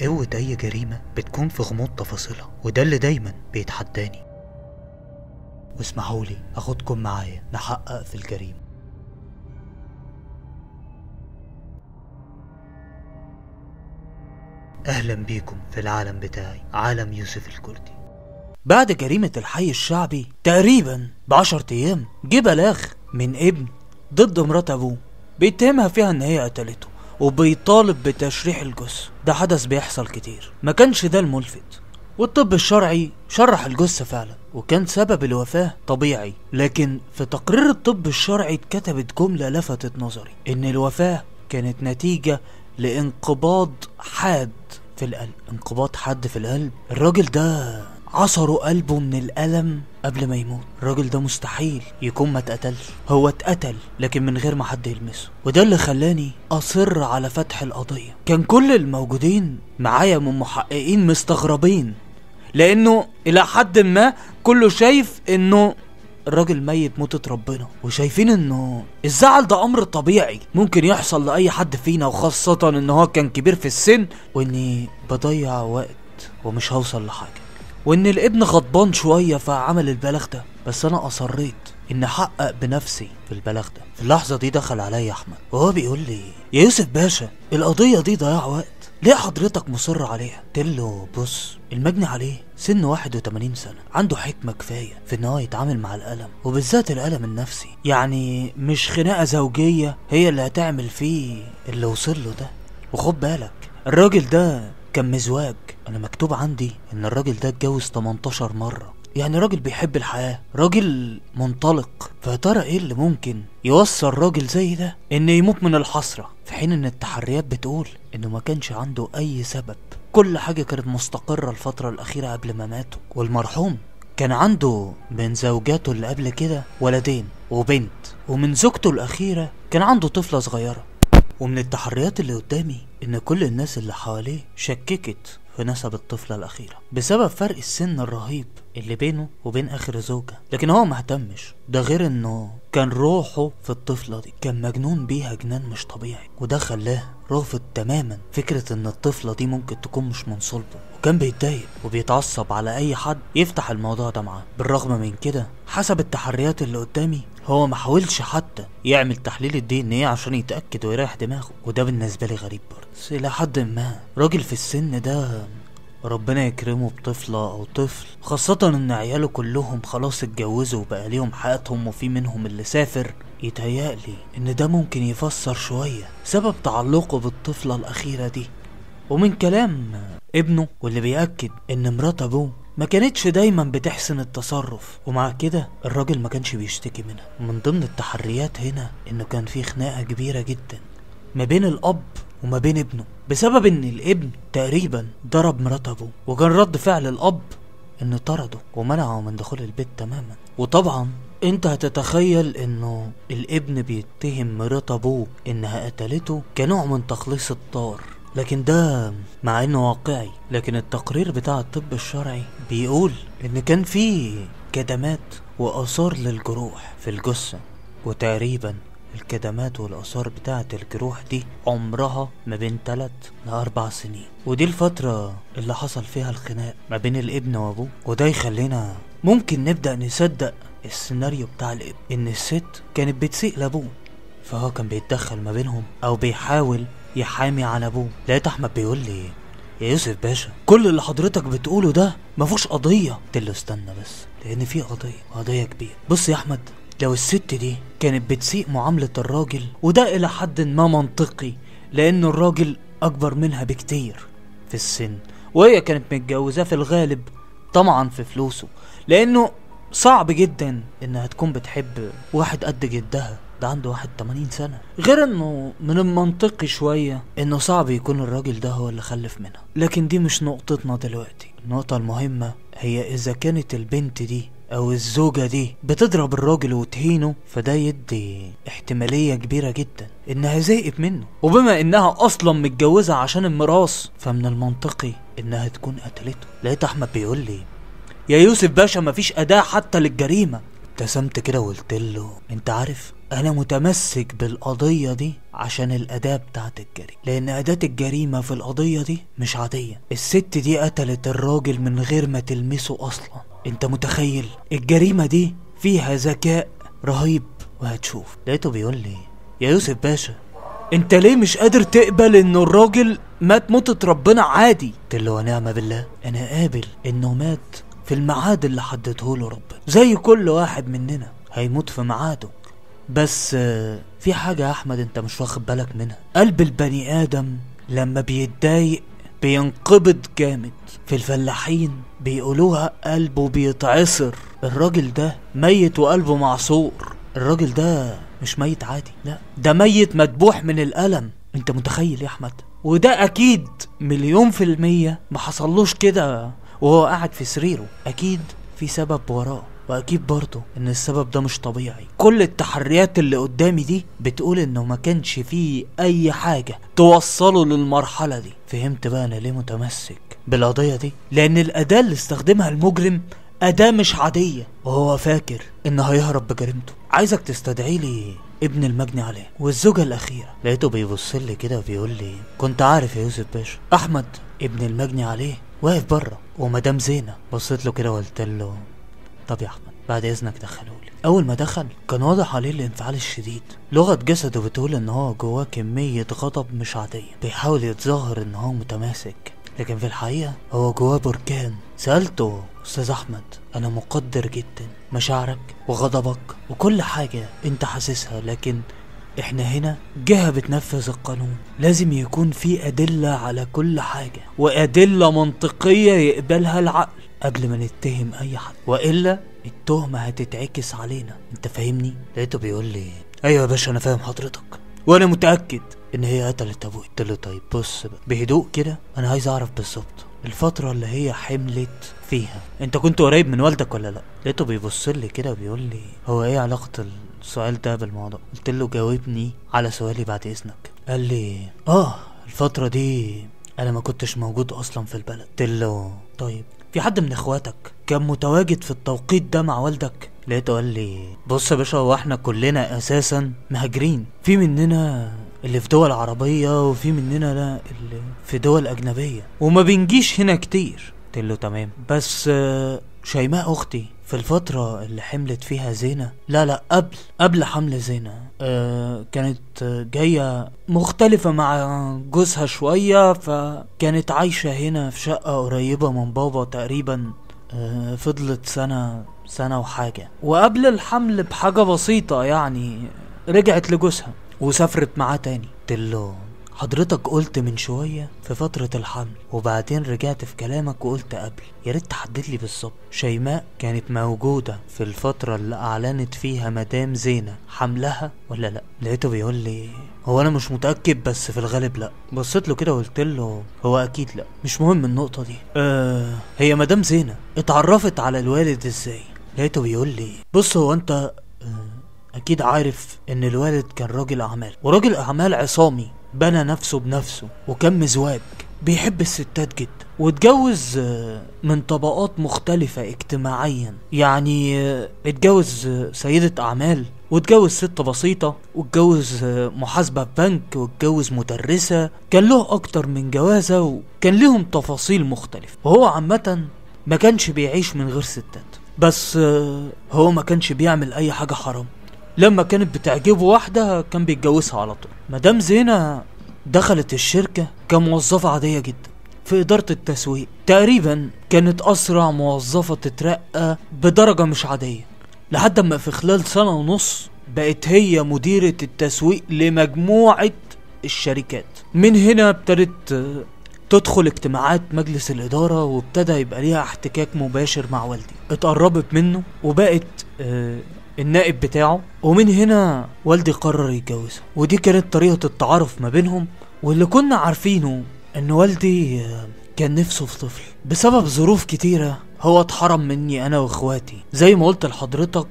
قوة أي جريمة بتكون في غموض تفاصيلها وده اللي دايما بيتحداني واسمحوا لي أخدكم معايا نحقق في الجريمة أهلا بيكم في العالم بتاعي عالم يوسف الكردي بعد جريمة الحي الشعبي تقريبا بعشر أيام جه بلاغ من ابن ضد مرات أبوه بيتهمها فيها إن هي قتلته وبيطالب بتشريح الجثة ده حدث بيحصل كتير ما كانش ده الملفت والطب الشرعي شرح الجثة فعلا وكان سبب الوفاة طبيعي لكن في تقرير الطب الشرعي اتكتبت جملة لفتت نظري ان الوفاة كانت نتيجة لانقباض حاد في القلب انقباض حاد في القلب الراجل ده عصروا قلبه من الألم قبل ما يموت الراجل ده مستحيل يكون ما اتقتلش هو اتقتل لكن من غير ما حد يلمسه وده اللي خلاني اصر على فتح القضية كان كل الموجودين معايا من محققين مستغربين لانه الى حد ما كله شايف انه الراجل ميت موتة ربنا وشايفين انه الزعل ده امر طبيعي ممكن يحصل لاي حد فينا وخاصة ان هو كان كبير في السن واني بضيع وقت ومش هوصل لحاجة وان الابن غضبان شوية فعمل البلاغ ده بس انا اصريت ان احقق بنفسي في البلاغ ده في اللحظة دي دخل عليا احمد وهو بيقول لي يا يوسف باشا القضية دي ضياع وقت ليه حضرتك مصر عليها؟ قلت له بص المجني عليه سن 81 سنة عنده حكمة كفاية في ان هو يتعامل مع الألم وبالذات الألم النفسي يعني مش خناقة زوجية هي اللي هتعمل فيه اللي وصل له ده وخد بالك الراجل ده كان مزواج انا مكتوب عندي ان الراجل ده اتجوز 18 مره يعني راجل بيحب الحياة راجل منطلق فترى ايه اللي ممكن يوصل راجل زي ده ان يموت من الحسرة في حين ان التحريات بتقول انه ما كانش عنده اي سبب كل حاجة كانت مستقرة الفترة الاخيرة قبل ما ماته والمرحوم كان عنده من زوجاته اللي قبل كده ولدين وبنت ومن زوجته الاخيرة كان عنده طفلة صغيرة ومن التحريات اللي قدامي ان كل الناس اللي حواليه شككت في نسب الطفلة الأخيرة بسبب فرق السن الرهيب اللي بينه وبين اخر زوجة لكن هو ما اهتمش ده غير انه كان روحه في الطفلة دي كان مجنون بيها جنان مش طبيعي وده خلاه رافض تماما فكرة ان الطفلة دي ممكن تكون مش من صلبه وكان بيتضايق وبيتعصب على اي حد يفتح الموضوع ده معاه بالرغم من كده حسب التحريات اللي قدامي هو ما حاولش حتى يعمل تحليل الدي ان ايه عشان يتاكد ويريح دماغه وده بالنسبه لي غريب برضه بس الى حد ما راجل في السن ده ربنا يكرمه بطفلة أو طفل خاصة إن عياله كلهم خلاص اتجوزوا وبقى ليهم حياتهم وفي منهم اللي سافر يتهيألي إن ده ممكن يفسر شوية سبب تعلقه بالطفلة الأخيرة دي ومن كلام ابنه واللي بيأكد إن مرات أبوه ما كانتش دايما بتحسن التصرف ومع كده الراجل ما كانش بيشتكي منها من ضمن التحريات هنا إنه كان في خناقة كبيرة جدا ما بين الأب وما بين ابنه بسبب ان الابن تقريبا ضرب مرات ابوه وكان رد فعل الاب ان طرده ومنعه من دخول البيت تماما وطبعا انت هتتخيل انه الابن بيتهم مرات ابوه انها قتلته كنوع من تخليص الطار لكن ده مع انه واقعي لكن التقرير بتاع الطب الشرعي بيقول ان كان في كدمات واثار للجروح في الجثه وتقريبا الكدمات والآثار بتاعة الجروح دي عمرها ما بين 3 لأربع سنين ودي الفترة اللي حصل فيها الخناق ما بين الابن وابوه وده يخلينا ممكن نبدأ نصدق السيناريو بتاع الابن ان الست كانت بتسيء لابوه فهو كان بيتدخل ما بينهم او بيحاول يحامي على ابوه لقيت احمد بيقول لي يا يوسف باشا كل اللي حضرتك بتقوله ده مفيش قضيه قلت له استنى بس لان في قضيه قضيه كبيره بص يا احمد لو الست دي كانت بتسيء معاملة الراجل وده إلى حد ما منطقي لأن الراجل أكبر منها بكتير في السن وهي كانت متجوزاه في الغالب طمعا في فلوسه لأنه صعب جدا إنها تكون بتحب واحد قد جدها ده عنده واحد 80 سنة غير انه من المنطقي شوية انه صعب يكون الراجل ده هو اللي خلف منها لكن دي مش نقطتنا دلوقتي النقطة المهمة هي اذا كانت البنت دي او الزوجة دي بتضرب الراجل وتهينه فده يدي احتمالية كبيرة جدا انها زائب منه وبما انها اصلا متجوزة عشان الميراث فمن المنطقي انها تكون قتلته لقيت احمد بيقول لي يا يوسف باشا مفيش اداة حتى للجريمة ابتسمت كده وقلت له انت عارف انا متمسك بالقضية دي عشان الاداة بتاعت الجريمة لان اداة الجريمة في القضية دي مش عادية الست دي قتلت الراجل من غير ما تلمسه اصلا انت متخيل الجريمة دي فيها ذكاء رهيب وهتشوف لقيته بيقول لي يا يوسف باشا انت ليه مش قادر تقبل ان الراجل مات موتة ربنا عادي قلت له ونعم بالله انا قابل انه مات في الميعاد اللي له ربنا زي كل واحد مننا هيموت في ميعاده بس في حاجة يا أحمد أنت مش واخد بالك منها قلب البني آدم لما بيتضايق بينقبض جامد في الفلاحين بيقولوها قلبه بيتعصر الراجل ده ميت وقلبه معصور الراجل ده مش ميت عادي لا ده ميت مدبوح من الألم انت متخيل يا احمد وده اكيد مليون في المية ما حصلوش كده وهو قاعد في سريره اكيد في سبب وراه واكيد برضه ان السبب ده مش طبيعي كل التحريات اللي قدامي دي بتقول انه ما كانش فيه اي حاجه توصله للمرحله دي فهمت بقى انا ليه متمسك بالقضيه دي لان الاداه اللي استخدمها المجرم اداه مش عاديه وهو فاكر ان هيهرب بجريمته عايزك تستدعي لي ابن المجني عليه والزوجة الأخيرة لقيته بيبص لي كده وبيقول لي كنت عارف يا يوسف باشا أحمد ابن المجني عليه واقف بره ومدام زينة بصيت له كده وقلت له طب يا احمد بعد اذنك دخلولي اول ما دخل كان واضح عليه الانفعال الشديد لغه جسده بتقول ان هو جواه كميه غضب مش عاديه بيحاول يتظاهر ان هو متماسك لكن في الحقيقه هو جواه بركان سالته استاذ احمد انا مقدر جدا مشاعرك وغضبك وكل حاجه انت حاسسها لكن احنا هنا جهة بتنفذ القانون لازم يكون في أدلة على كل حاجة وأدلة منطقية يقبلها العقل قبل ما نتهم اي حد والا التهمه هتتعكس علينا انت فاهمني لقيته بيقول لي ايوه يا باشا انا فاهم حضرتك وانا متاكد ان هي قتلت ابوي قلت له طيب بص بقى بهدوء كده انا عايز اعرف بالظبط الفتره اللي هي حملت فيها انت كنت قريب من والدك ولا لا لقيته بيبص لي كده بيقول لي هو ايه علاقه السؤال ده بالموضوع قلت له جاوبني على سؤالي بعد اذنك قال لي اه الفتره دي انا ما كنتش موجود اصلا في البلد قلت له طيب في حد من اخواتك كان متواجد في التوقيت ده مع والدك لقيته قال لي بص يا باشا هو احنا كلنا اساسا مهاجرين في مننا اللي في دول عربية وفي مننا لا اللي في دول أجنبية وما بنجيش هنا كتير قلت له تمام بس آه، شيماء أختي في الفترة اللي حملت فيها زينة لا لا قبل قبل حمل زينة أه كانت جاية مختلفة مع جوزها شوية فكانت عايشة هنا في شقة قريبة من بابا تقريبا أه فضلت سنة سنة وحاجة وقبل الحمل بحاجة بسيطة يعني رجعت لجوزها وسافرت معاه تاني قلت حضرتك قلت من شوية في فترة الحمل وبعدين رجعت في كلامك وقلت قبل يا ريت تحدد لي بالظبط شيماء كانت موجودة في الفترة اللي أعلنت فيها مدام زينة حملها ولا لأ لقيته بيقول لي هو أنا مش متأكد بس في الغالب لأ بصيت له كده وقلت له هو أكيد لأ مش مهم النقطة دي آه هي مدام زينة اتعرفت على الوالد ازاي لقيته بيقول لي بص هو أنت آه، أكيد عارف إن الوالد كان راجل أعمال وراجل أعمال عصامي بنى نفسه بنفسه وكان مزواج بيحب الستات جدا واتجوز آه، من طبقات مختلفة اجتماعيا يعني آه، اتجوز آه، سيدة أعمال واتجوز ست بسيطة واتجوز محاسبة في بنك واتجوز مدرسة كان له أكتر من جوازة وكان لهم تفاصيل مختلفة وهو عامة ما كانش بيعيش من غير ستات بس هو ما كانش بيعمل أي حاجة حرام لما كانت بتعجبه واحدة كان بيتجوزها على طول مدام زينة دخلت الشركة كموظفة عادية جدا في إدارة التسويق تقريبا كانت أسرع موظفة تترقى بدرجة مش عادية لحد ما في خلال سنة ونص بقت هي مديرة التسويق لمجموعة الشركات من هنا ابتدت تدخل اجتماعات مجلس الإدارة وابتدى يبقى ليها احتكاك مباشر مع والدي اتقربت منه وبقت آه، النائب بتاعه ومن هنا والدي قرر يتجوزها ودي كانت طريقة التعارف ما بينهم واللي كنا عارفينه ان والدي كان نفسه في طفل بسبب ظروف كتيرة هو اتحرم مني انا واخواتي زي ما قلت لحضرتك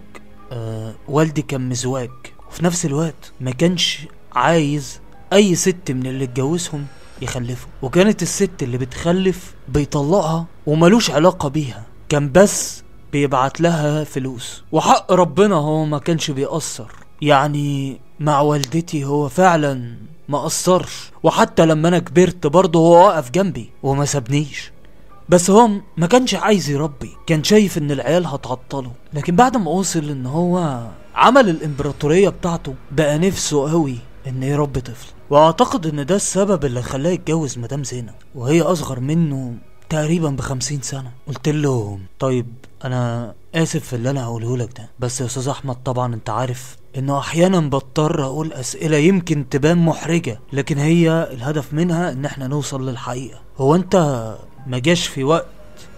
آه والدي كان مزواج وفي نفس الوقت ما كانش عايز اي ست من اللي اتجوزهم يخلفه وكانت الست اللي بتخلف بيطلقها وملوش علاقة بيها كان بس بيبعت لها فلوس وحق ربنا هو ما كانش بيقصر يعني مع والدتي هو فعلا ما قصرش وحتى لما انا كبرت برضه هو واقف جنبي وما سابنيش بس هو ما كانش عايز يربي كان شايف ان العيال هتعطله لكن بعد ما وصل ان هو عمل الامبراطورية بتاعته بقى نفسه قوي ان يربي طفل واعتقد ان ده السبب اللي خلاه يتجوز مدام زينب وهي اصغر منه تقريبا بخمسين سنة قلت له طيب انا اسف في اللي انا هقوله لك ده بس يا استاذ احمد طبعا انت عارف انه احيانا بضطر اقول اسئلة يمكن تبان محرجة لكن هي الهدف منها ان احنا نوصل للحقيقة هو انت ما جاش في وقت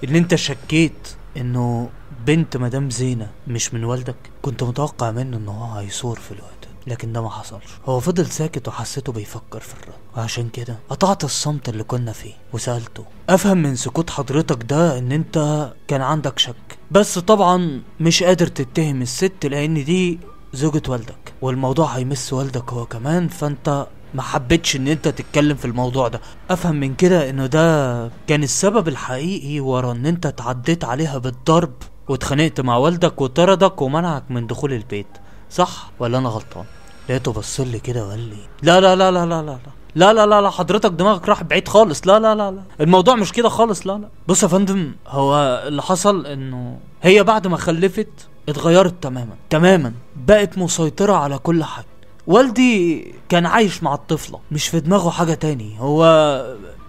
ان انت شكيت انه بنت مدام زينة مش من والدك كنت متوقع منه انه هو هيصور في الوقت لكن ده ما حصلش هو فضل ساكت وحسيته بيفكر في الرد وعشان كده قطعت الصمت اللي كنا فيه وسألته أفهم من سكوت حضرتك ده إن أنت كان عندك شك بس طبعا مش قادر تتهم الست لأن دي زوجة والدك والموضوع هيمس والدك هو كمان فأنت ما حبيتش ان انت تتكلم في الموضوع ده افهم من كده انه ده كان السبب الحقيقي ورا ان انت تعديت عليها بالضرب واتخانقت مع والدك وطردك ومنعك من دخول البيت صح ولا انا غلطان لقيته بصلي كده وقال لي لا لا لا لا لا لا, لا. لا لا لا لا حضرتك دماغك راح بعيد خالص لا لا لا لا الموضوع مش كده خالص لا لا بص يا فندم هو اللي حصل انه هي بعد ما خلفت اتغيرت تماما تماما بقت مسيطرة على كل حاجة والدي كان عايش مع الطفلة مش في دماغه حاجة تاني هو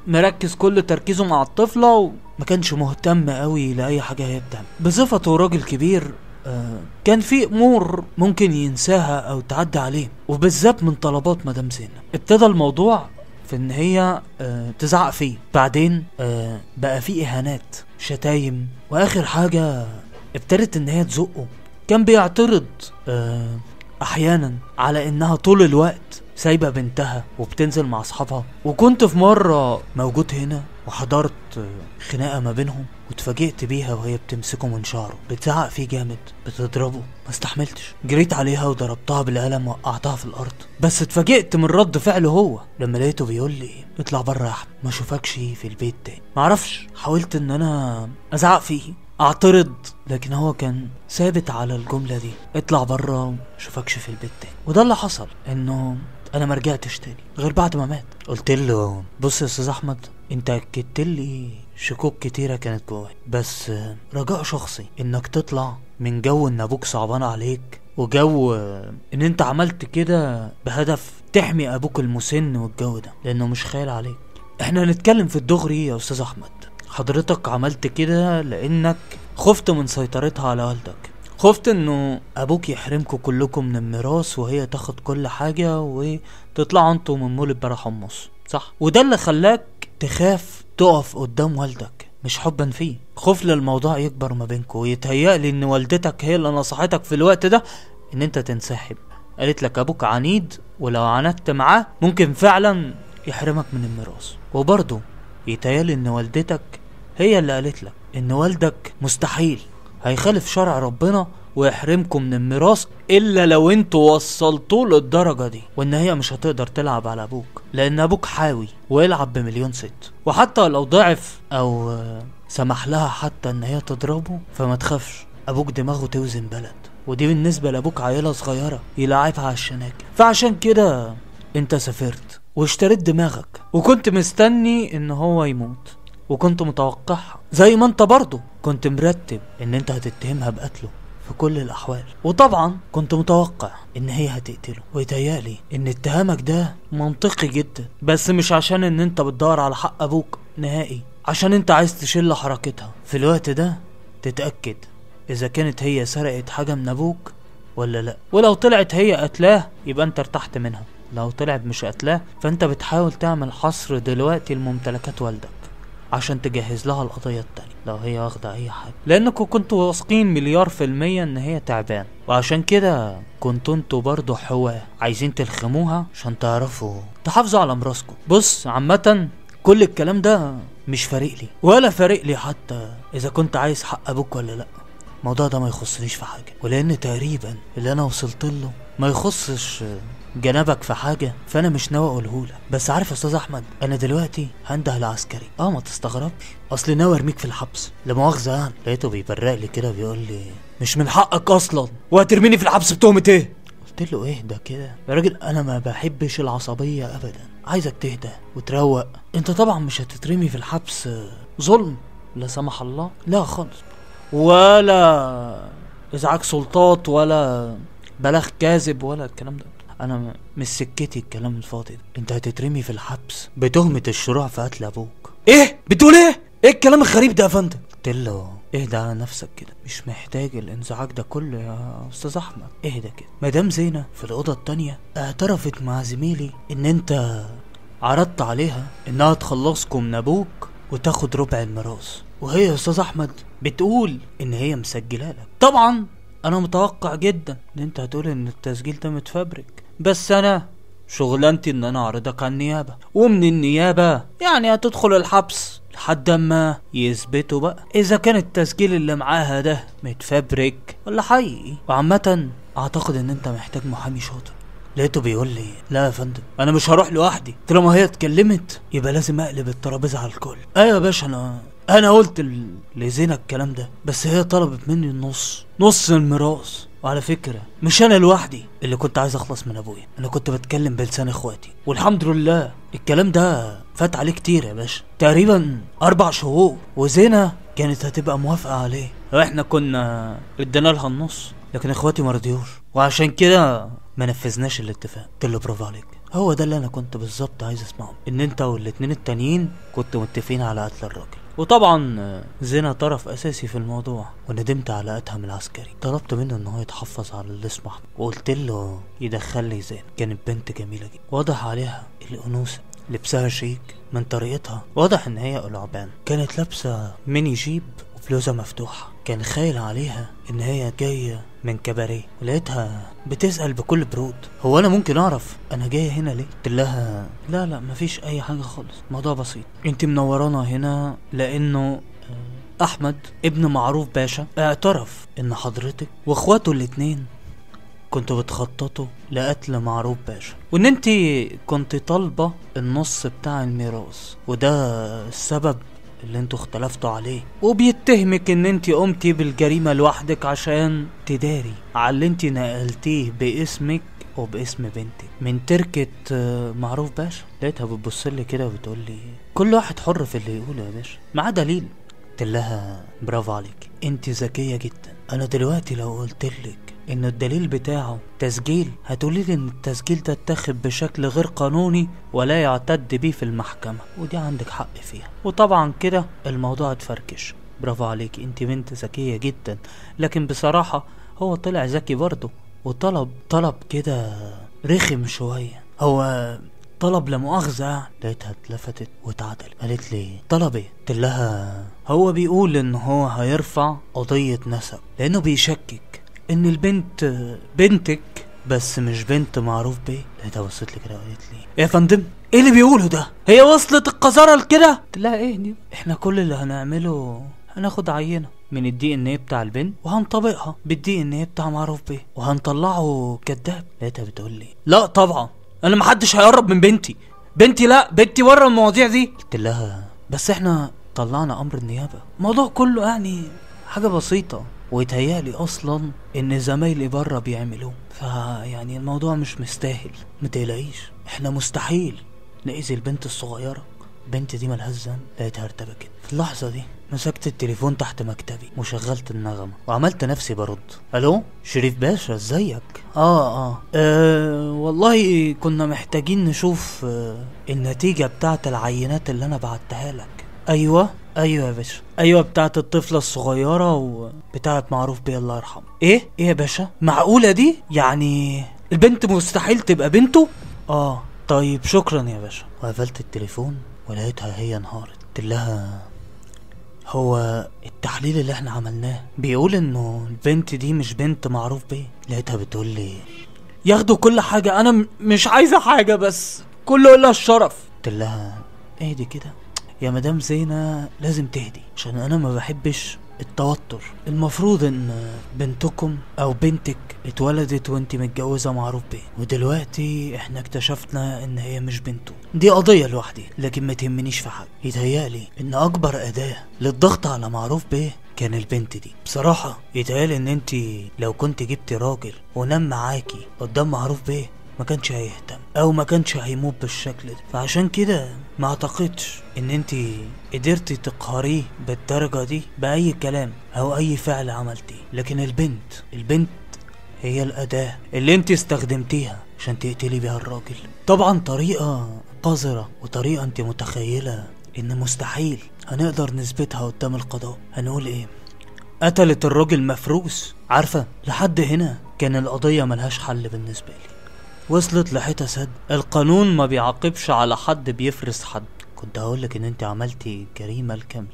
مركز كل تركيزه مع الطفلة وما كانش مهتم قوي لأي حاجة هي بتعمل بصفته راجل كبير كان في امور ممكن ينساها او تعدى عليه وبالذات من طلبات مدام زينب ابتدى الموضوع في ان هي آه، تزعق فيه بعدين آه، بقى في اهانات شتايم واخر حاجه ابتدت ان هي تزقه كان بيعترض آه، احيانا على انها طول الوقت سايبه بنتها وبتنزل مع اصحابها وكنت في مره موجود هنا وحضرت خناقة ما بينهم واتفاجئت بيها وهي بتمسكه من شعره بتزعق فيه جامد بتضربه ما استحملتش جريت عليها وضربتها بالقلم وقعتها في الارض بس اتفاجئت من رد فعله هو لما لقيته بيقول لي اطلع بره يا احمد ما اشوفكش في البيت تاني معرفش حاولت ان انا ازعق فيه اعترض لكن هو كان ثابت على الجمله دي اطلع بره ما اشوفكش في البيت تاني وده اللي حصل انه انا ما رجعتش تاني غير بعد ما مات قلت له بص يا استاذ احمد انت اكدت لي شكوك كتيره كانت جواي بس رجاء شخصي انك تطلع من جو ان ابوك صعبان عليك وجو ان انت عملت كده بهدف تحمي ابوك المسن والجو ده لانه مش خايل عليك احنا هنتكلم في الدغري يا استاذ احمد حضرتك عملت كده لانك خفت من سيطرتها على والدك خفت انه ابوك يحرمكوا كلكم من الميراث وهي تاخد كل حاجة وتطلعوا انتوا من مول البراحمص صح وده اللي خلاك تخاف تقف قدام والدك مش حبا فيه خوف للموضوع يكبر ما بينكوا ويتهيألي ان والدتك هي اللي نصحتك في الوقت ده ان انت تنسحب قالت لك ابوك عنيد ولو عاندت معاه ممكن فعلا يحرمك من الميراث وبرضه يتهيألي ان والدتك هي اللي قالت لك ان والدك مستحيل هيخالف شرع ربنا ويحرمكم من الميراث الا لو انتوا وصلتوه للدرجه دي وان هي مش هتقدر تلعب على ابوك لان ابوك حاوي ويلعب بمليون ست وحتى لو ضعف او سمح لها حتى ان هي تضربه فما تخافش ابوك دماغه توزن بلد ودي بالنسبه لابوك عيله صغيره يلعبها على الشناكه فعشان كده انت سافرت واشتريت دماغك وكنت مستني ان هو يموت وكنت متوقعها زي ما انت برضه كنت مرتب ان انت هتتهمها بقتله في كل الاحوال وطبعا كنت متوقع ان هي هتقتله ويتهيألي ان اتهامك ده منطقي جدا بس مش عشان ان انت بتدور على حق ابوك نهائي عشان انت عايز تشل حركتها في الوقت ده تتأكد اذا كانت هي سرقت حاجة من ابوك ولا لا ولو طلعت هي قتلاه يبقى انت ارتحت منها لو طلعت مش قتلاه فانت بتحاول تعمل حصر دلوقتي لممتلكات والدك عشان تجهز لها القضية التانية لو هي واخدة أي حاجة لأنكم كنتوا واثقين مليار في المية إن هي تعبان وعشان كده كنتوا انتوا برضه حواة عايزين تلخموها عشان تعرفوا تحافظوا على مراسكم بص عامة كل الكلام ده مش فارق لي ولا فارق لي حتى إذا كنت عايز حق أبوك ولا لأ الموضوع ده ما يخصنيش في حاجة ولأن تقريبا اللي أنا وصلت له ما يخصش جنابك في حاجة فأنا مش ناوي أقولهولك بس عارف يا أستاذ أحمد أنا دلوقتي هنده العسكري أه ما تستغربش أصل ناوي أرميك في الحبس لمؤاخذة يعني لقيته بيبرق لي كده بيقول لي مش من حقك أصلا وهترميني في الحبس بتهمة إيه قلت له اهدى كده يا راجل انا ما بحبش العصبيه ابدا عايزك تهدى وتروق انت طبعا مش هتترمي في الحبس آه، ظلم لا سمح الله لا خالص ولا ازعاج سلطات ولا بلاغ كاذب ولا الكلام ده انا مش سكتي الكلام الفاضي ده انت هتترمي في الحبس بتهمه الشروع في قتل ابوك ايه بتقول ايه ايه الكلام الغريب ده يا فندم قلت له اهدى على نفسك كده مش محتاج الانزعاج ده كله يا استاذ احمد اهدى كده مدام زينه في الاوضه التانية اعترفت مع زميلي ان انت عرضت عليها انها تخلصكم من ابوك وتاخد ربع الميراث وهي يا استاذ احمد بتقول ان هي مسجله لك طبعا انا متوقع جدا ان انت هتقول ان التسجيل ده متفبرك بس انا شغلانتي ان انا اعرضك على النيابه ومن النيابه يعني هتدخل الحبس لحد ما يثبتوا بقى اذا كان التسجيل اللي معاها ده متفبرك ولا حقيقي وعامه اعتقد ان انت محتاج محامي شاطر لقيته بيقول لي لا يا فندم انا مش هروح لوحدي طالما هي اتكلمت يبقى لازم اقلب الترابيزه على الكل ايوه يا باشا انا انا قلت لزينة الكلام ده بس هي طلبت مني النص نص الميراث وعلى فكرة مش أنا لوحدي اللي كنت عايز أخلص من أبويا أنا كنت بتكلم بلسان إخواتي والحمد لله الكلام ده فات عليه كتير يا باشا تقريبا أربع شهور وزينة كانت هتبقى موافقة عليه واحنا كنا ادينا لها النص لكن إخواتي مرضيوش وعشان كده ما نفذناش الاتفاق قلت له برافو عليك هو ده اللي انا كنت بالظبط عايز اسمعه ان انت والاتنين التانيين كنتوا متفقين على قتل الراجل وطبعا زنا طرف اساسي في الموضوع وندمت على اتهم العسكري طلبت منه ان هو يتحفظ على اللي اسمه وقلت له يدخل لي زين كانت بنت جميله جدا واضح عليها الانوثه لبسها شيك من طريقتها واضح ان هي قلعبان كانت لابسه ميني جيب وبلوزه مفتوحه كان خايل عليها ان هي جاية من كباريه ولقيتها بتسأل بكل برود هو انا ممكن اعرف انا جاية هنا ليه قلت لها لا لا مفيش اي حاجة خالص الموضوع بسيط انت منورانا هنا لانه آه، احمد ابن معروف باشا اعترف ان حضرتك واخواته الاتنين كنتوا بتخططوا لقتل معروف باشا وان انت كنت طالبه النص بتاع الميراث وده السبب اللي انتوا اختلفتوا عليه وبيتهمك ان انت قمتي بالجريمة لوحدك عشان تداري على اللي انت نقلتيه باسمك وباسم بنتك من تركة آه، معروف باشا لقيتها بتبصلي كده وبتقول لي كل واحد حر في اللي يقوله يا باشا معاه دليل قلت لها برافو عليك انت ذكية جدا انا دلوقتي لو قلت لك ان الدليل بتاعه تسجيل هتقولي لي ان التسجيل ده اتخذ بشكل غير قانوني ولا يعتد بيه في المحكمه ودي عندك حق فيها وطبعا كده الموضوع اتفركش برافو عليك انت بنت ذكيه جدا لكن بصراحه هو طلع ذكي برضه وطلب طلب كده رخم شويه هو طلب لمؤاخذة يعني لقيتها اتلفتت وتعدل قالت لي طلب ايه؟ قلت لها هو بيقول ان هو هيرفع قضية نسب لانه بيشكك ان البنت بنتك بس مش بنت معروف بيه لقيتها بصت لي كده وقالت لي ايه يا فندم ايه اللي بيقوله ده هي وصلت القذاره لكده قلت لها ايه دي احنا كل اللي هنعمله هناخد عينه من الدي ان ايه بتاع البنت وهنطبقها بالدي ان ايه بتاع معروف بيه وهنطلعه كذاب لقيتها بتقول لي لا طبعا انا محدش هيقرب من بنتي بنتي لا بنتي بره المواضيع دي قلت لها بس احنا طلعنا امر النيابه الموضوع كله يعني حاجه بسيطه ويتهيألي اصلا ان زمايلي بره بيعملوه فيعني الموضوع مش مستاهل متقلقيش احنا مستحيل نأذي البنت الصغيره البنت دي ملهاش ذنب لقيتها ارتبكت في اللحظه دي مسكت التليفون تحت مكتبي وشغلت النغمة وعملت نفسي برد الو شريف باشا ازيك آه, اه اه والله كنا محتاجين نشوف آه النتيجة بتاعت العينات اللي انا بعتها لك ايوه ايوه يا باشا ايوه بتاعت الطفله الصغيره وبتاعت معروف بيه الله يرحمه ايه ايه يا باشا معقوله دي يعني البنت مستحيل تبقى بنته اه طيب شكرا يا باشا وقفلت التليفون ولقيتها هي انهارت قلت لها هو التحليل اللي احنا عملناه بيقول انه البنت دي مش بنت معروف بيه لقيتها بتقول لي ياخدوا كل حاجه انا مش عايزه حاجه بس كله الا الشرف قلت لها اهدي كده يا مدام زينة لازم تهدي عشان انا ما بحبش التوتر المفروض ان بنتكم او بنتك اتولدت وانت متجوزة معروف بيه ودلوقتي احنا اكتشفنا ان هي مش بنته دي قضية لوحدي لكن ما تهمنيش في حاجة يتهيألي ان اكبر اداة للضغط على معروف بيه كان البنت دي بصراحة يتقال ان انت لو كنت جبتي راجل ونام معاكي قدام معروف بيه ما كانش هيهتم او ما كانش هيموت بالشكل ده فعشان كده ما اعتقدش ان انت قدرتي تقهريه بالدرجة دي بأي كلام او اي فعل عملتيه لكن البنت البنت هي الأداة اللي انت استخدمتيها عشان تقتلي بيها الراجل طبعا طريقة قذرة وطريقة انت متخيلة ان مستحيل هنقدر نثبتها قدام القضاء هنقول ايه قتلت الراجل مفروس عارفة لحد هنا كان القضية ملهاش حل بالنسبة لي وصلت لحيطة سد القانون ما بيعاقبش على حد بيفرس حد كنت هقولك ان انت عملتي جريمة الكامل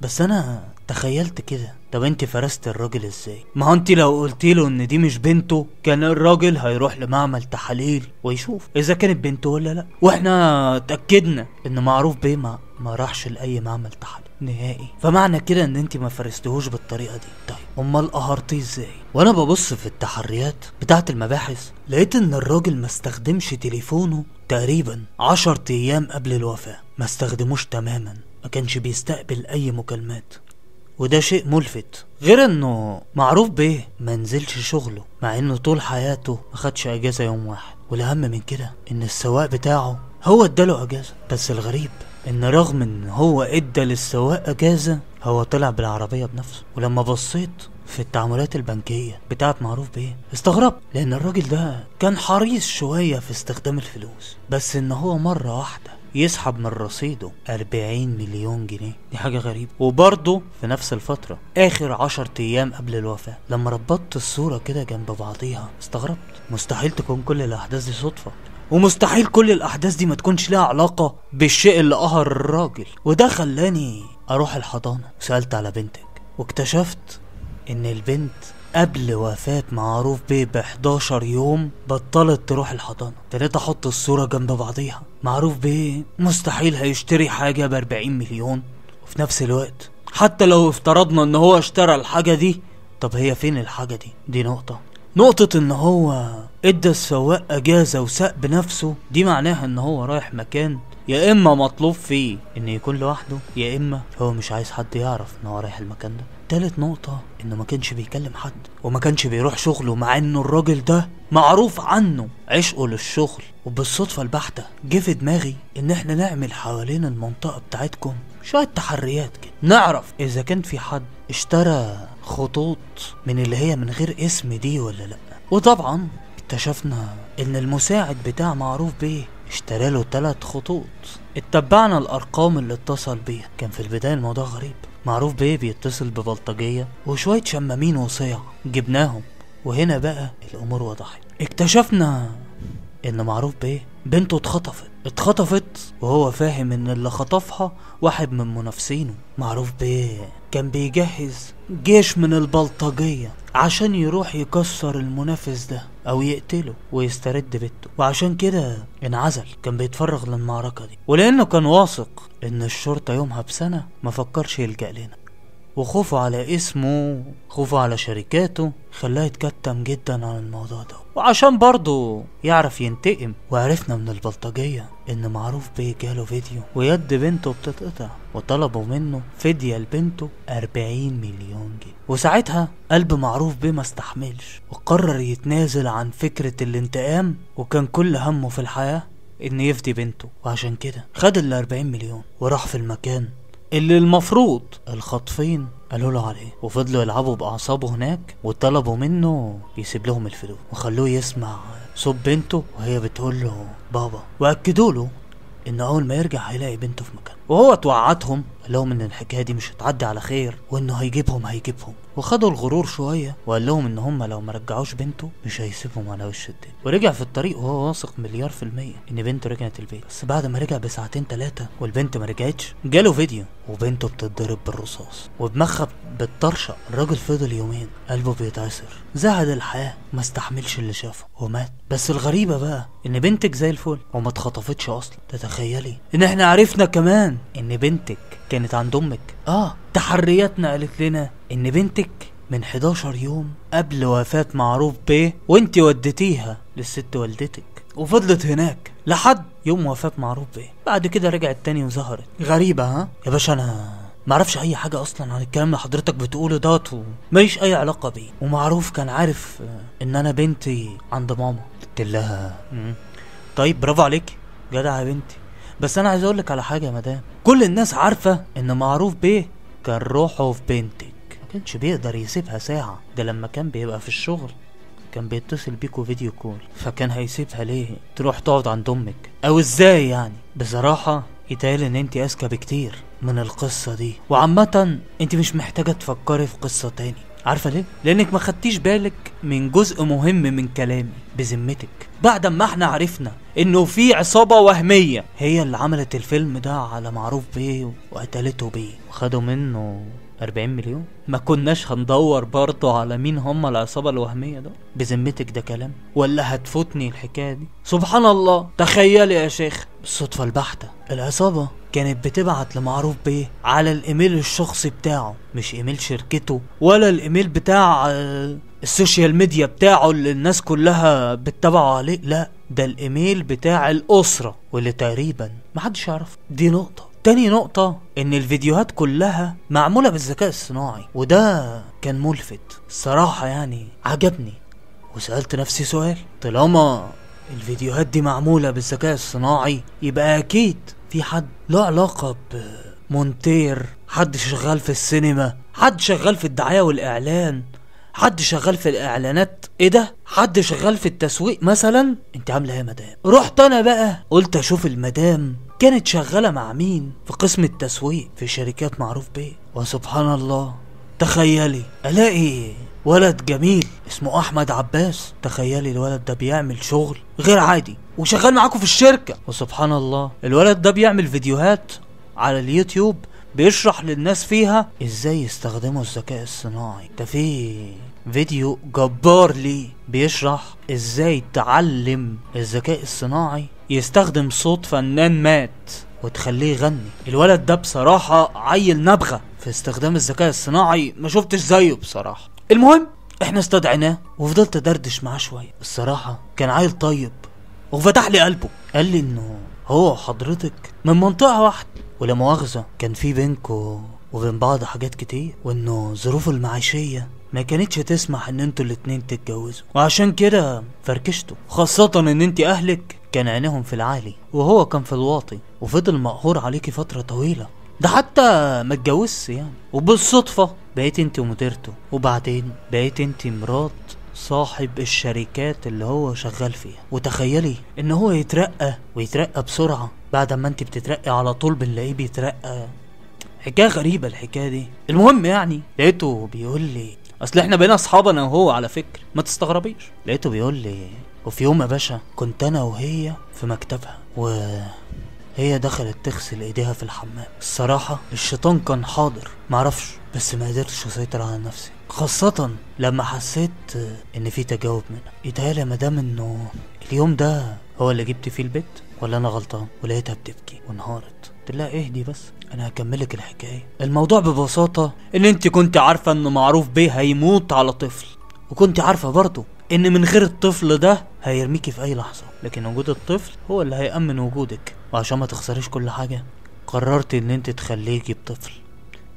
بس انا تخيلت كده طب انت فرست الراجل ازاي ما انت لو قلتيله ان دي مش بنته كان الراجل هيروح لمعمل تحاليل ويشوف اذا كانت بنته ولا لا واحنا اتاكدنا ان معروف بيه ما, ما راحش لاي معمل تحاليل نهائي فمعنى كده ان انت ما فرستهوش بالطريقه دي طيب امال قهرتيه ازاي وانا ببص في التحريات بتاعه المباحث لقيت ان الراجل ما استخدمش تليفونه تقريبا 10 ايام قبل الوفاه ما استخدموش تماما ما كانش بيستقبل اي مكالمات وده شيء ملفت غير انه معروف بيه ما نزلش شغله مع انه طول حياته ما خدش اجازه يوم واحد والاهم من كده ان السواق بتاعه هو اداله اجازه بس الغريب ان رغم ان هو ادى للسواق اجازة هو طلع بالعربية بنفسه ولما بصيت في التعاملات البنكية بتاعت معروف بيه استغربت لان الراجل ده كان حريص شوية في استخدام الفلوس بس ان هو مرة واحدة يسحب من رصيده 40 مليون جنيه دي حاجة غريبة وبرضه في نفس الفترة آخر 10 أيام قبل الوفاة لما ربطت الصورة كده جنب بعضيها استغربت مستحيل تكون كل الأحداث دي صدفة ومستحيل كل الاحداث دي ما تكونش لها علاقه بالشيء اللي قهر الراجل وده خلاني اروح الحضانه وسالت على بنتك واكتشفت ان البنت قبل وفاة معروف بيه ب 11 يوم بطلت تروح الحضانة ابتديت احط الصورة جنب بعضيها معروف بيه مستحيل هيشتري حاجة ب 40 مليون وفي نفس الوقت حتى لو افترضنا ان هو اشترى الحاجة دي طب هي فين الحاجة دي دي نقطة نقطة ان هو ادى السواق اجازه وساق بنفسه دي معناها ان هو رايح مكان يا اما مطلوب فيه ان يكون لوحده يا اما هو مش عايز حد يعرف ان هو رايح المكان ده تالت نقطة انه ما كانش بيكلم حد وما كانش بيروح شغله مع انه الراجل ده معروف عنه عشقه للشغل وبالصدفة البحتة جه في دماغي ان احنا نعمل حوالين المنطقة بتاعتكم شوية تحريات كده نعرف اذا كان في حد اشترى خطوط من اللي هي من غير اسم دي ولا لا وطبعا اكتشفنا ان المساعد بتاع معروف بيه اشترى له تلات خطوط اتبعنا الارقام اللي اتصل بيها كان في البداية الموضوع غريب معروف بيه بيتصل ببلطجية وشوية شمامين وصيع جبناهم وهنا بقى الامور وضحت اكتشفنا ان معروف بيه بنته اتخطفت اتخطفت وهو فاهم ان اللي خطفها واحد من منافسينه معروف بيه كان بيجهز جيش من البلطجية عشان يروح يكسر المنافس ده او يقتله ويسترد بيته وعشان كده انعزل كان بيتفرغ للمعركة دي ولانه كان واثق ان الشرطة يومها بسنة ما فكرش يلجأ لنا وخوفه على اسمه خوفه على شركاته خلاه يتكتم جدا عن الموضوع ده وعشان برضه يعرف ينتقم وعرفنا من البلطجية ان معروف بيه جاله فيديو ويد بنته بتتقطع وطلبوا منه فدية لبنته 40 مليون جنيه وساعتها قلب معروف بيه ما استحملش وقرر يتنازل عن فكرة الانتقام وكان كل همه في الحياة ان يفدي بنته وعشان كده خد ال 40 مليون وراح في المكان اللي المفروض الخطفين قالوا له عليه وفضلوا يلعبوا بأعصابه هناك وطلبوا منه يسيب لهم الفلوس وخلوه يسمع صوت بنته وهي بتقول له بابا وأكدوا له إن أول ما يرجع هيلاقي بنته في مكانها وهو توعدهم قال لهم ان الحكايه دي مش هتعدي على خير وانه هيجيبهم هيجيبهم وخدوا الغرور شويه وقال لهم ان هم لو ما رجعوش بنته مش هيسيبهم على وش الدنيا ورجع في الطريق وهو واثق مليار في الميه ان بنته رجعت البيت بس بعد ما رجع بساعتين ثلاثه والبنت ما رجعتش جاله فيديو وبنته بتتضرب بالرصاص ودماغها بتطرشق الراجل فضل يومين قلبه بيتعصر زهد الحياه ما استحملش اللي شافه ومات بس الغريبه بقى ان بنتك زي الفل وما اتخطفتش اصلا تتخيلي ان احنا عرفنا كمان ان بنتك كانت عند امك اه تحرياتنا قالت لنا ان بنتك من 11 يوم قبل وفاة معروف بيه وانت وديتيها للست والدتك وفضلت هناك لحد يوم وفاة معروف بيه بعد كده رجعت تاني وظهرت غريبة ها يا باشا انا معرفش اي حاجة اصلا عن الكلام اللي حضرتك بتقوله دوت وماليش اي علاقة بيه ومعروف كان عارف آه، ان انا بنتي عند ماما قلت لها طيب برافو عليك جدع يا بنتي بس انا عايز اقولك على حاجه يا مدام كل الناس عارفه ان معروف بيه كان روحه في بنتك ما كانش بيقدر يسيبها ساعه ده لما كان بيبقى في الشغل كان بيتصل بيكو فيديو كول فكان هيسيبها ليه تروح تقعد عند امك او ازاي يعني بصراحه يتقال ان انت اذكى بكتير من القصه دي وعامه انت مش محتاجه تفكري في قصه تاني عارفه ليه لانك ما خدتيش بالك من جزء مهم من كلامي بذمتك بعد ما احنا عرفنا انه في عصابة وهمية هي اللي عملت الفيلم ده على معروف بيه وقتلته بيه وخدوا منه 40 مليون ما كناش هندور برضه على مين هم العصابة الوهمية ده بذمتك ده كلام ولا هتفوتني الحكاية دي سبحان الله تخيل يا شيخ بالصدفة البحتة العصابة كانت بتبعت لمعروف بيه على الايميل الشخصي بتاعه مش ايميل شركته ولا الايميل بتاع آه، السوشيال ميديا بتاعه اللي الناس كلها بتتابعه عليه لا ده الايميل بتاع الاسرة واللي تقريبا محدش يعرف دي نقطة تاني نقطة ان الفيديوهات كلها معمولة بالذكاء الصناعي وده كان ملفت صراحة يعني عجبني وسألت نفسي سؤال طالما الفيديوهات دي معمولة بالذكاء الصناعي يبقى اكيد في حد له علاقة بمونتير حد شغال في السينما حد شغال في الدعاية والاعلان حد شغال في الاعلانات ايه ده حد شغال في التسويق مثلا انت عامله ايه يا مدام رحت انا بقى قلت اشوف المدام كانت شغالة مع مين في قسم التسويق في شركات معروف بيه وسبحان الله تخيلي الاقي ولد جميل اسمه احمد عباس تخيلي الولد ده بيعمل شغل غير عادي وشغال معاكم في الشركة وسبحان الله الولد ده بيعمل فيديوهات على اليوتيوب بيشرح للناس فيها ازاي يستخدموا الذكاء الصناعي ده في فيديو جبار ليه بيشرح ازاي تعلم الذكاء الصناعي يستخدم صوت فنان مات وتخليه يغني الولد ده بصراحة عيل نبغة في استخدام الذكاء الصناعي ما شفتش زيه بصراحة المهم احنا استدعيناه وفضلت ادردش معاه شوية الصراحة كان عيل طيب وفتح لي قلبه قال لي انه هو وحضرتك من منطقة واحدة ولا مؤاخذة كان في بينكو وبين بعض حاجات كتير وانه ظروف المعيشية ما كانتش تسمح ان انتوا الاتنين تتجوزوا وعشان كده فركشته خاصة ان انت اهلك كان عينيهم في العالي وهو كان في الواطي وفضل مقهور عليكي فترة طويلة ده حتى ما اتجوزش يعني وبالصدفة بقيت انت ومديرته وبعدين بقيت انت مرات صاحب الشركات اللي هو شغال فيها وتخيلي ان هو يترقى ويترقى بسرعة بعد ما انت بتترقي على طول بنلاقيه بيترقى حكاية غريبة الحكاية دي المهم يعني لقيته بيقول لي اصل احنا بقينا اصحابنا وهو على فكرة ما تستغربيش لقيته بيقول لي وفي يوم يا باشا كنت انا وهي في مكتبها و هي دخلت تغسل ايديها في الحمام الصراحة الشيطان كان حاضر معرفش بس ما قدرتش اسيطر على نفسي خاصة لما حسيت ان في تجاوب منها يتهيألي يا مدام انه اليوم ده هو اللي جبت فيه البيت ولا انا غلطان ولقيتها بتبكي وانهارت قلت لها اهدي بس انا هكملك الحكاية الموضوع ببساطة ان انت كنت عارفة انه معروف بيه هيموت على طفل وكنت عارفة برضه ان من غير الطفل ده هيرميكي في اي لحظه لكن وجود الطفل هو اللي هيامن وجودك وعشان ما تخسريش كل حاجه قررت ان انت تخليكي بطفل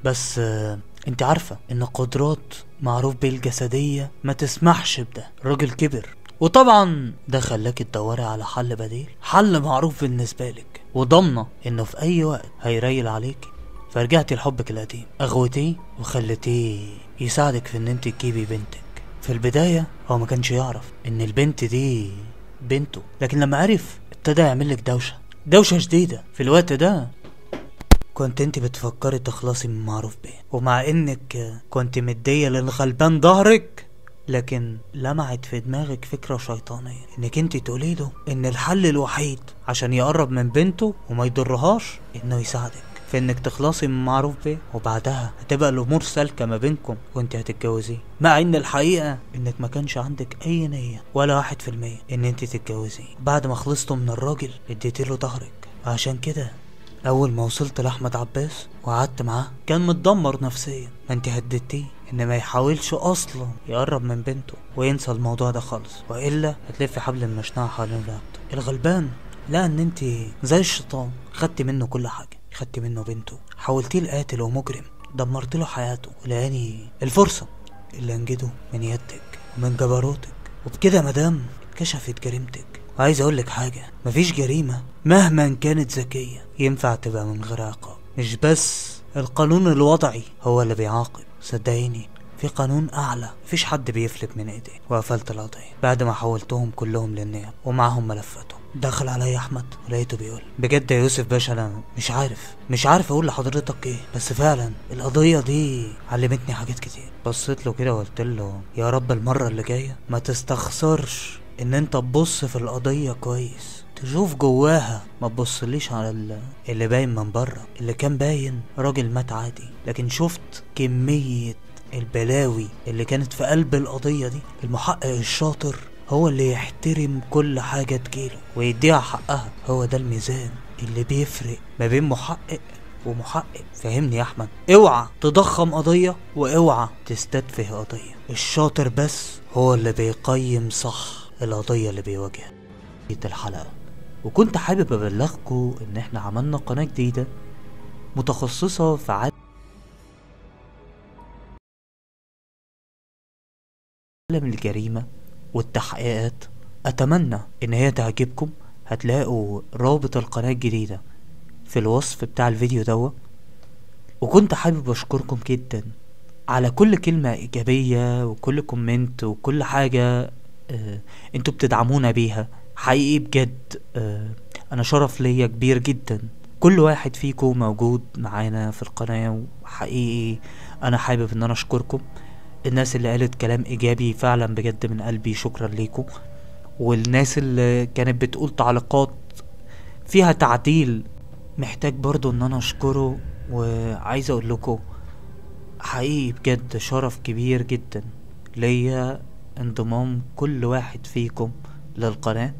بس آه، انت عارفه ان قدرات معروف بالجسديه ما تسمحش بده الراجل كبر وطبعا ده خلاك تدوري على حل بديل حل معروف بالنسبه لك وضامنه انه في اي وقت هيريل عليكي فرجعتي لحبك القديم اغوتيه وخلتيه يساعدك في ان انت تجيبي بنتك في البداية هو ما كانش يعرف ان البنت دي بنته لكن لما عرف ابتدى يعمل لك دوشة دوشة شديدة في الوقت ده كنت انت بتفكري تخلصي من معروف بيه ومع انك كنت مدية للغلبان ظهرك لكن لمعت في دماغك فكرة شيطانية انك انت تقولي له ان الحل الوحيد عشان يقرب من بنته وما يضرهاش انه يساعدك في انك تخلصي من معروف بيه وبعدها هتبقى الامور سالكه ما بينكم وانت هتتجوزيه مع ان الحقيقه انك ما كانش عندك اي نيه ولا واحد في المية ان انت تتجوزيه بعد ما خلصتوا من الراجل اديتي له ظهرك عشان كده اول ما وصلت لاحمد عباس وقعدت معاه كان متدمر نفسيا ما انت هددتيه ان ما يحاولش اصلا يقرب من بنته وينسى الموضوع ده خالص والا هتلفي حبل المشنعه حوالين رقبته الغلبان لا ان انت زي الشيطان خدتي منه كل حاجه خدت منه بنته حولتيه لقاتل ومجرم دمرت له حياته ولقاني الفرصة اللي أنجده من يدك ومن جبروتك وبكده مدام كشفت جريمتك وعايز اقول لك حاجة مفيش جريمة مهما كانت ذكية ينفع تبقى من غير عقاب مش بس القانون الوضعي هو اللي بيعاقب صدقيني في قانون اعلى مفيش حد بيفلت من ايديه وقفلت القضيه بعد ما حولتهم كلهم للنيابه ومعهم ملفاتهم دخل عليا احمد ولقيته بيقول بجد يا يوسف باشا انا مش عارف مش عارف اقول لحضرتك ايه بس فعلا القضيه دي علمتني حاجات كتير بصيت له كده وقلت له يا رب المره اللي جايه ما تستخسرش ان انت تبص في القضيه كويس تشوف جواها ما تبصليش على اللي باين من بره اللي كان باين راجل مات عادي لكن شفت كميه البلاوي اللي كانت في قلب القضيه دي المحقق الشاطر هو اللي يحترم كل حاجة تجيله ويديها حقها هو ده الميزان اللي بيفرق ما بين محقق ومحقق فهمني يا احمد اوعى تضخم قضيه واوعى تستدفه قضيه الشاطر بس هو اللي بيقيم صح القضيه اللي بيواجهها الحلقه وكنت حابب ابلغكم ان احنا عملنا قناه جديده متخصصه في عالم الجريمه والتحقيقات أتمنى إن هي تعجبكم هتلاقوا رابط القناة الجديدة في الوصف بتاع الفيديو دوا وكنت حابب أشكركم جدا على كل كلمة إيجابية وكل كومنت وكل حاجة آه انتوا بتدعمونا بيها حقيقي بجد آه أنا شرف ليا كبير جدا كل واحد فيكم موجود معانا في القناة وحقيقي أنا حابب إن أنا أشكركم الناس اللي قالت كلام ايجابي فعلا بجد من قلبي شكرا ليكم والناس اللي كانت بتقول تعليقات فيها تعديل محتاج برضو ان انا اشكره وعايز اقول لكم حقيقي بجد شرف كبير جدا ليا انضمام كل واحد فيكم للقناة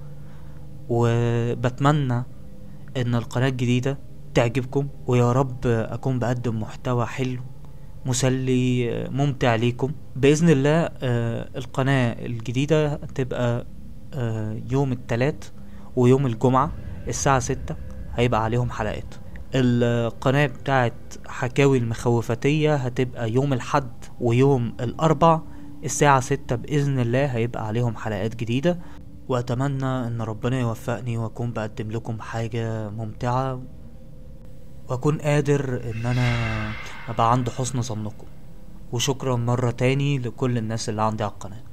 وبتمنى ان القناة الجديدة تعجبكم ويا رب اكون بقدم محتوى حلو مسلي آه، ممتع ليكم باذن الله آه، القناه الجديده تبقى آه، يوم الثلاث ويوم الجمعه الساعه ستة هيبقى عليهم حلقات القناة بتاعت حكاوي المخوفاتية هتبقى يوم الحد ويوم الأربع الساعة ستة بإذن الله هيبقى عليهم حلقات جديدة وأتمنى أن ربنا يوفقني وأكون بقدم لكم حاجة ممتعة واكون قادر ان انا ابقى عند حسن ظنكم وشكرا مرة تاني لكل الناس اللي عندي على القناة